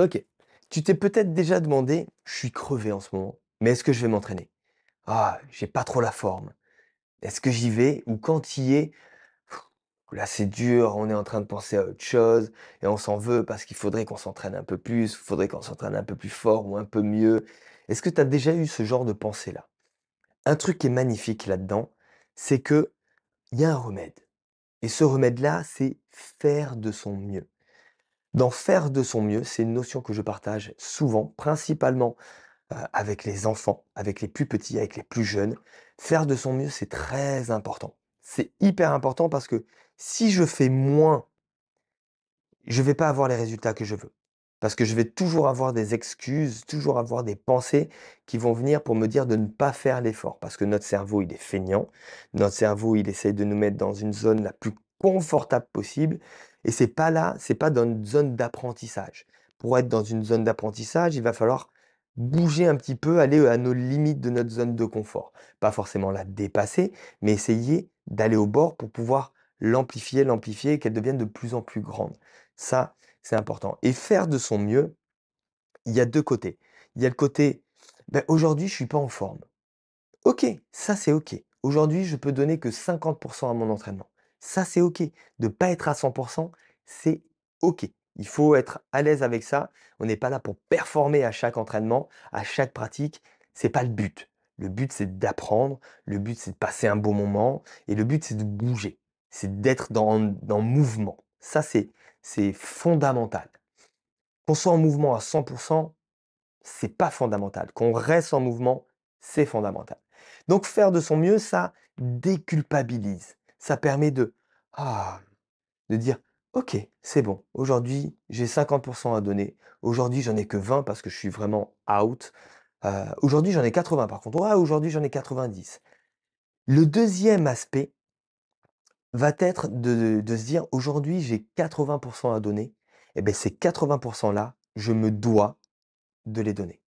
Ok. Tu t'es peut-être déjà demandé, je suis crevé en ce moment, mais est-ce que je vais m'entraîner Ah, j'ai pas trop la forme. Est-ce que j'y vais Ou quand y est, là c'est dur, on est en train de penser à autre chose et on s'en veut parce qu'il faudrait qu'on s'entraîne un peu plus, il faudrait qu'on s'entraîne un peu plus fort ou un peu mieux. Est-ce que tu as déjà eu ce genre de pensée-là Un truc qui est magnifique là-dedans, c'est que il y a un remède. Et ce remède-là, c'est faire de son mieux. Dans faire de son mieux, c'est une notion que je partage souvent, principalement euh, avec les enfants, avec les plus petits, avec les plus jeunes. Faire de son mieux, c'est très important. C'est hyper important parce que si je fais moins, je ne vais pas avoir les résultats que je veux. Parce que je vais toujours avoir des excuses, toujours avoir des pensées qui vont venir pour me dire de ne pas faire l'effort. Parce que notre cerveau, il est feignant. Notre cerveau, il essaye de nous mettre dans une zone la plus confortable possible. Et c'est pas là, c'est pas dans une zone d'apprentissage. Pour être dans une zone d'apprentissage, il va falloir bouger un petit peu, aller euh, à nos limites de notre zone de confort. Pas forcément la dépasser, mais essayer d'aller au bord pour pouvoir l'amplifier, l'amplifier qu'elle devienne de plus en plus grande. Ça, c'est important. Et faire de son mieux, il y a deux côtés. Il y a le côté, ben, aujourd'hui, je ne suis pas en forme. Ok, ça c'est ok. Aujourd'hui, je peux donner que 50% à mon entraînement. Ça, c'est OK. De ne pas être à 100%, c'est OK. Il faut être à l'aise avec ça. On n'est pas là pour performer à chaque entraînement, à chaque pratique. n'est pas le but. Le but, c'est d'apprendre. Le but, c'est de passer un bon moment. Et le but, c'est de bouger. C'est d'être dans, dans mouvement. Ça, c'est fondamental. Qu'on soit en mouvement à 100%, c'est pas fondamental. Qu'on reste en mouvement, c'est fondamental. Donc, faire de son mieux, ça déculpabilise ça permet de, ah, de dire, ok, c'est bon, aujourd'hui j'ai 50% à donner, aujourd'hui j'en ai que 20 parce que je suis vraiment out, euh, aujourd'hui j'en ai 80 par contre, aujourd'hui j'en ai 90. Le deuxième aspect va être de, se dire, aujourd'hui j'ai 80% à donner, et eh bien ces 80% là, je me dois de les donner.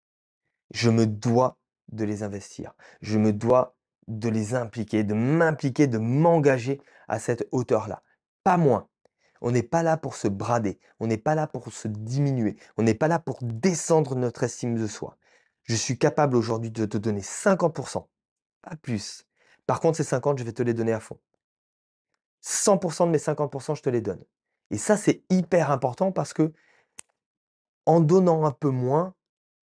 Je me dois de les investir. Je me dois de les impliquer, de m'impliquer, de m'engager à cette hauteur-là. Pas moins. On n'est pas là pour se brader, on n'est pas là pour se diminuer, on n'est pas là pour descendre notre estime de soi. Je suis capable aujourd'hui de te donner 50%, pas plus. Par contre, ces 50, je vais te les donner à fond. 100% de mes 50%, je te les donne. Et ça, c'est hyper important parce que en donnant un peu moins,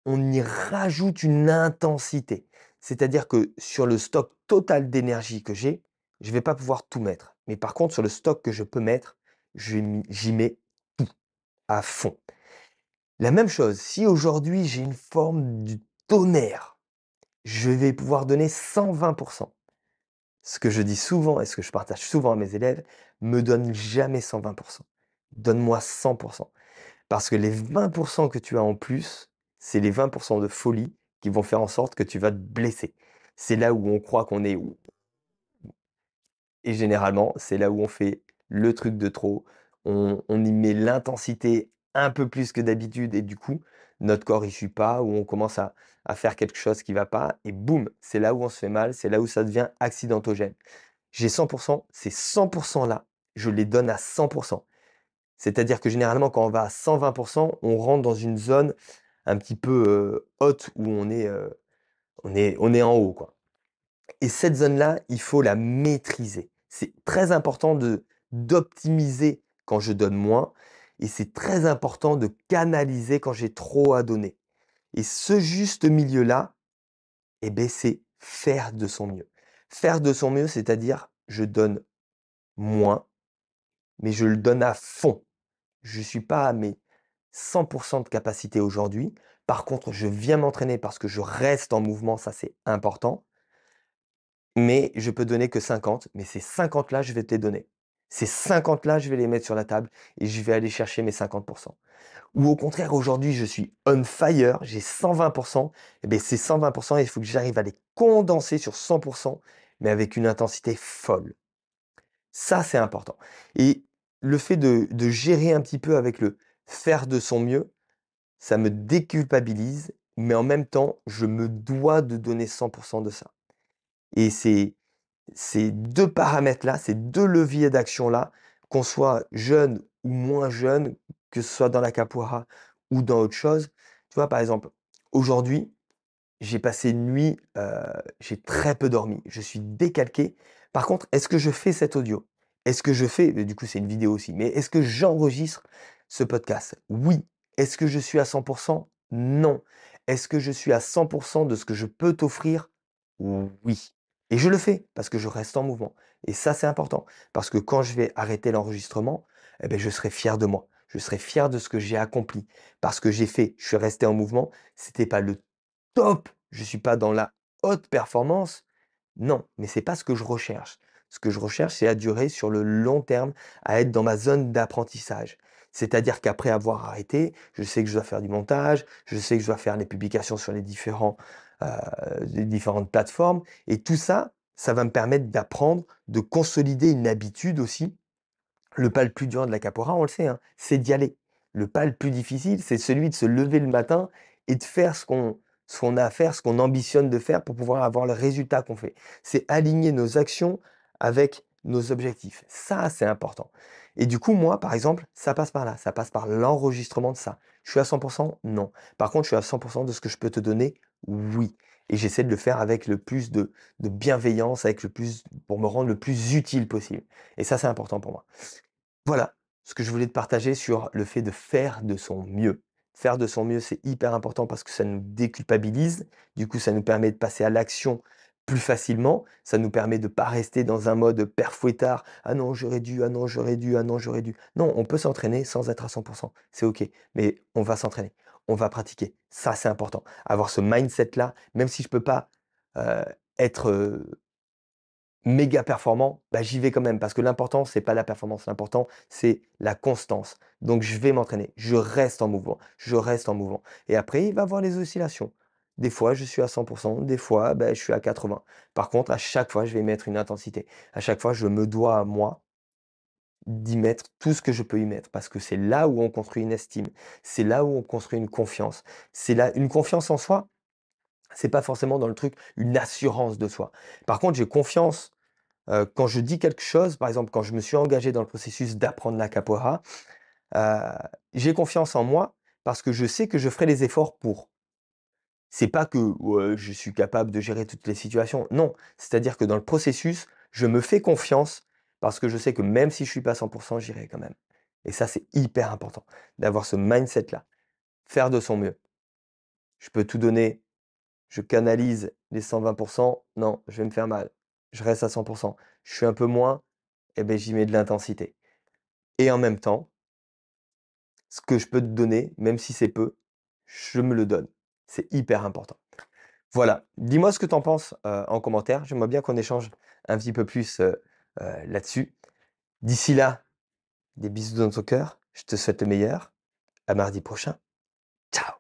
on y rajoute une intensité. C'est-à-dire que sur le stock total d'énergie que j'ai, je ne vais pas pouvoir tout mettre. Mais par contre, sur le stock que je peux mettre, j'y mets tout à fond. La même chose, si aujourd'hui j'ai une forme du tonnerre, je vais pouvoir donner 120%. Ce que je dis souvent et ce que je partage souvent à mes élèves, me donne jamais 120%. Donne-moi 100%. Parce que les 20% que tu as en plus, c'est les 20% de folie qui vont faire en sorte que tu vas te blesser. C'est là où on croit qu'on est. Et généralement, c'est là où on fait le truc de trop. On, y met l'intensité un peu plus que d'habitude et du coup, notre corps ne suit pas, ou on commence à, à, faire quelque chose qui va pas et boum, c'est là où on se fait mal, c'est là où ça devient accidentogène. J'ai 100%, c'est 100% là, je les donne à 100%. C'est-à-dire que généralement, quand on va à 120%, on rentre dans une zone un petit peu haute où on est, on, est, on est en haut. Quoi. Et cette zone-là, il faut la maîtriser. C'est très important de d'optimiser quand je donne moins. Et c'est très important de canaliser quand j'ai trop à donner. Et ce juste milieu-là, est eh baisser c'est faire de son mieux. Faire de son mieux, c'est-à-dire je donne moins, mais je le donne à fond. Je ne suis pas à mes 100% de capacité aujourd'hui. Par contre, je viens m'entraîner parce que je reste en mouvement, ça c'est important. Mais je peux donner que 50, mais ces 50 là, je vais te les donner. Ces 50 là, je vais les mettre sur la table et je vais aller chercher mes 50%. Ou au contraire, aujourd'hui, je suis on fire, j'ai 120%, et eh bien ces 120%, il faut que j'arrive à les condenser sur 100%, mais avec une intensité folle. Ça, c'est important. Et le fait de, gérer un petit peu avec le faire de son mieux, ça me déculpabilise, mais en même temps, je me dois de donner 100% de ça. Et c'est ces deux paramètres-là, ces deux leviers d'action-là, qu'on soit jeune ou moins jeune, que ce soit dans la capoeira ou dans autre chose. Tu vois, par exemple, aujourd'hui, j'ai passé une nuit, euh, j'ai très peu dormi, je suis décalqué. Par contre, est-ce que je fais cet audio Est-ce que je fais, du coup c'est une vidéo aussi, mais est-ce que j'enregistre ce podcast Oui. Est-ce que je suis à 100% Non. Est-ce que je suis à 100% de ce que je peux t'offrir Oui. Et je le fais parce que je reste en mouvement. Et ça, c'est important. Parce que quand je vais arrêter l'enregistrement, eh ben, je serai fier de moi. Je serai fier de ce que j'ai accompli. Parce que j'ai fait, je suis resté en mouvement. C'était pas le top. Je suis pas dans la haute performance. Non, mais c'est pas ce que je recherche. Ce que je recherche, c'est à durer sur le long terme, à être dans ma zone d'apprentissage. C'est-à-dire qu'après avoir arrêté, je sais que je dois faire du montage, je sais que je dois faire des publications sur les, euh, les différentes plateformes. Et tout ça, ça va me permettre d'apprendre, de consolider une habitude aussi. Le pas le plus dur de la capora, on le sait, hein, c'est d'y aller. Le pas le plus difficile, c'est celui de se lever le matin et de faire ce ce qu'on a à faire, ce qu'on ambitionne de faire pour pouvoir avoir le résultat qu'on fait. C'est aligner nos actions avec nos objectifs. Ça, c'est important. Et du coup, moi, par exemple, ça passe par là, ça passe par l'enregistrement de ça. Je suis à 100% Non. Par contre, je suis à 100% de ce que je peux te donner Oui. Et j'essaie de le faire avec le plus de, bienveillance, avec le plus, pour me rendre le plus utile possible. Et ça, c'est important pour moi. Voilà ce que je voulais te partager sur le fait de faire de son mieux. Faire de son mieux, c'est hyper important parce que ça nous déculpabilise. Du coup, ça nous permet de passer à l'action plus facilement. Ça nous permet de ne pas rester dans un mode perfouettard. Ah non, j'aurais dû, ah non, j'aurais dû, ah non, j'aurais dû. Non, on peut s'entraîner sans être à 100%. C'est OK, mais on va s'entraîner. On va pratiquer. Ça, c'est important. Avoir ce mindset-là, même si je ne peux pas euh, être euh, méga performant, bah, j'y vais quand même. Parce que l'important, ce n'est pas la performance. L'important, c'est la constance. Donc, je vais m'entraîner. Je reste en mouvement. Je reste en mouvement. Et après, il va y avoir les oscillations. Des fois, je suis à 100%, des fois, ben, je suis à 80%. Par contre, à chaque fois, je vais mettre une intensité. À chaque fois, je me dois à moi d'y mettre tout ce que je peux y mettre parce que c'est là où on construit une estime, c'est là où on construit une confiance, c'est là une confiance en soi. C'est pas forcément dans le truc une assurance de soi. Par contre, j'ai confiance euh, quand je dis quelque chose. Par exemple, quand je me suis engagé dans le processus d'apprendre la capoeira, euh, j'ai confiance en moi parce que je sais que je ferai les efforts pour c'est pas que je suis capable de gérer toutes les situations. Non, c'est-à-dire que dans le processus, je me fais confiance parce que je sais que même si je suis pas à 100%, j'irai quand même. Et ça, c'est hyper important d'avoir ce mindset-là. Faire de son mieux. Je peux tout donner. Je canalise les 120%. Non, je vais me faire mal. Je reste à 100%. Je suis un peu moins. Eh bien, j'y mets de l'intensité. Et en même temps, ce que je peux te donner, même si c'est peu, je me le donne. C'est hyper important. Voilà, dis-moi ce que tu en penses euh, en commentaire. J'aimerais bien qu'on échange un petit peu plus euh, euh, là-dessus. D'ici là, des bisous dans ton cœur. Je te souhaite le meilleur. À mardi prochain. Ciao